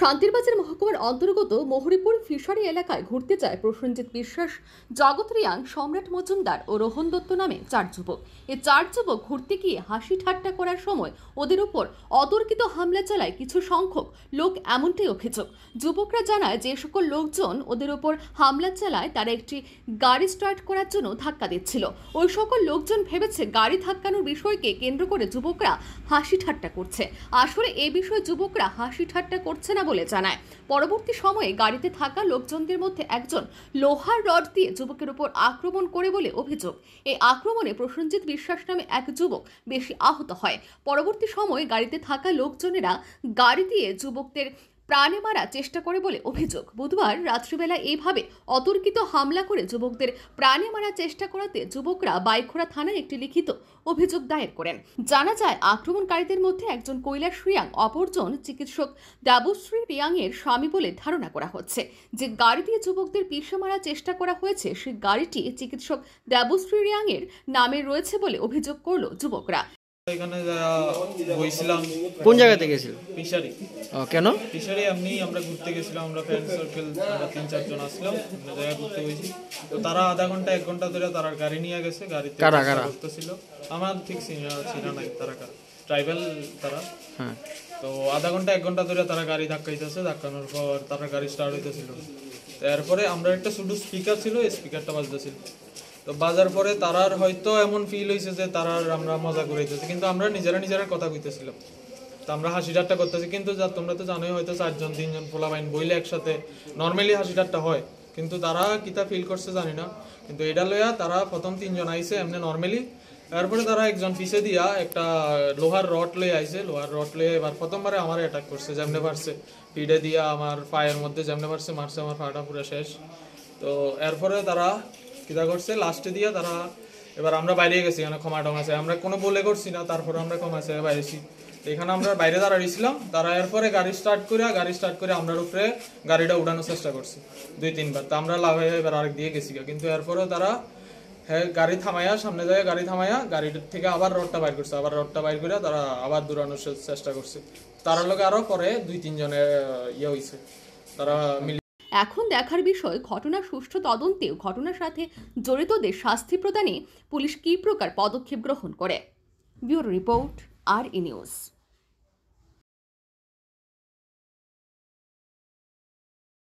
শান্তিরবাজার মহকুমার অন্তর্গত মহরিপুর ফিশারি এলাকায় ঘুরতে যায় প্রসেনজিৎ বিশ্বাস জগৎ রিয়াং সম্রাট মজুমদার ও রোহন দত্ত নামে চার যুবক এ চার যুবক ঘুরতে গিয়ে হাসি ঠাট্টা করার সময় ওদের উপর অতর্কিত হামলা চালায় কিছু সংখ্যক লোক এমনটাই অভিযোগ যুবকরা জানায় যে সকল লোকজন ওদের উপর হামলা চালায় তারা একটি গাড়ি স্টার্ট করার জন্য ধাক্কা দিচ্ছিল ওই সকল লোকজন ভেবেছে গাড়ি ধাক্কানোর বিষয়কে কেন্দ্র করে যুবকরা হাসি ঠাট্টা করছে আসলে এ বিষয়ে যুবকরা হাসি ঠাট্টা করছে না বলে জানায় পরবর্তী সময়ে গাড়িতে থাকা লোকজনদের মধ্যে একজন লোহার রড দিয়ে যুবকের উপর আক্রমণ করে বলে অভিযোগ এই আক্রমণে প্রসেনজিৎ বিশ্বাস নামে এক যুবক বেশি আহত হয় পরবর্তী সময়ে গাড়িতে থাকা লোকজনেরা গাড়ি দিয়ে যুবকদের প্রাণে মারা চেষ্টা করে বলে অভিযোগ বুধবার রাত্রিবেলা এইভাবে অতর্কিত হামলা করে যুবকদের প্রাণে মারার চেষ্টা করাতে যুবকরা বাইখোড়া থানায় একটি লিখিত অভিযোগ দায়ের করেন জানা যায় আক্রমণকারীদের মধ্যে একজন কৈলাস রিয়াং অপরজন চিকিৎসক দেবশ্রী রিয়াংয়ের স্বামী বলে ধারণা করা হচ্ছে যে গাড়ি দিয়ে যুবকদের পিষে মারার চেষ্টা করা হয়েছে সেই গাড়িটি চিকিৎসক দেবশ্রী রিয়াংয়ের নামে রয়েছে বলে অভিযোগ করল যুবকরা এখানে কোন জায়গাতে গেছিল পিসারি কেন পিসারি আমরা ঘুরতে গেছিলাম আমরা ফ্রেন্ড সার্কেল তিন চারজন আসলাম ঘুরতে গেছি তো তারা আধা ঘন্টা এক ঘন্টা ধরে তারা গাড়ি নিয়ে গেছে গাড়িতে কারা কারা ছিল আমার ঠিক চিনা নাই তারা তারা হ্যাঁ। তো আধা ঘন্টা এক ঘন্টা ধরে তারা গাড়ি ধাক্কাইতেছে ধাক্কানোর পর তারা গাড়ি স্টার্ট হইতেছিল তারপরে আমরা একটা শুধু স্পিকার ছিল স্পিকারটা বাজতেছিল তো বাজার পরে তারার হয়তো এমন ফিল হয়েছে যে তারার আমরা মজা করাইতেছি কিন্তু আমরা নিজেরা নিজেরা কথা কইতেছিলাম তো আমরা হাসি ঠাট্টা করতেছি কিন্তু যা তোমরা তো জানোই হয়তো চারজন তিনজন পোলা বাইন বইলে একসাথে নর্মালি হাসি ঠাট্টা হয় কিন্তু তারা কিতা ফিল করছে জানি না কিন্তু এটা লইয়া তারা প্রথম তিনজন আইছে এমনি নর্মালি তারপরে তারা একজন পিছে দিয়া একটা লোহার রড লয়ে আইছে লোহার রড লয়ে এবার প্রথমবারে আমার অ্যাটাক করছে যেমনে পারছে পিঠে দিয়া আমার পায়ের মধ্যে যেমনে পারছে মারছে আমার পাটা পুরো শেষ তো এরপরে তারা কিতা করছে লাস্টে দিয়ে তারা এবার আমরা বাইরে গেছি এখানে ক্ষমা টমা চাই আমরা কোনো বলে করছি না তারপরে আমরা ক্ষমা বাইরেছি এখানে আমরা বাইরে দাঁড়াইছিলাম দাঁড়াইয়ের পরে গাড়ি স্টার্ট করে গাড়ি স্টার্ট করে আমরা উপরে গাড়িটা উড়ানোর চেষ্টা করছি দুই তিনবার তো আমরা লাভ হয়ে এবার আরেক দিয়ে গেছি কিন্তু এরপরেও তারা হ্যাঁ গাড়ি থামাইয়া সামনে যায় গাড়ি থামাইয়া গাড়িটার থেকে আবার রডটা বাইর করছে আবার রডটা বাইর করে তারা আবার দৌড়ানোর চেষ্টা করছে তার লোক আরও পরে দুই তিনজনে ইয়ে হয়েছে তারা মিলে এখন দেখার বিষয় ঘটনা সুষ্ঠু তদন্তে ঘটনার সাথে জড়িতদের শাস্তি প্রদানে পুলিশ কী প্রকার পদক্ষেপ গ্রহণ করে ব্যুরো রিপোর্ট আর ই নিউজ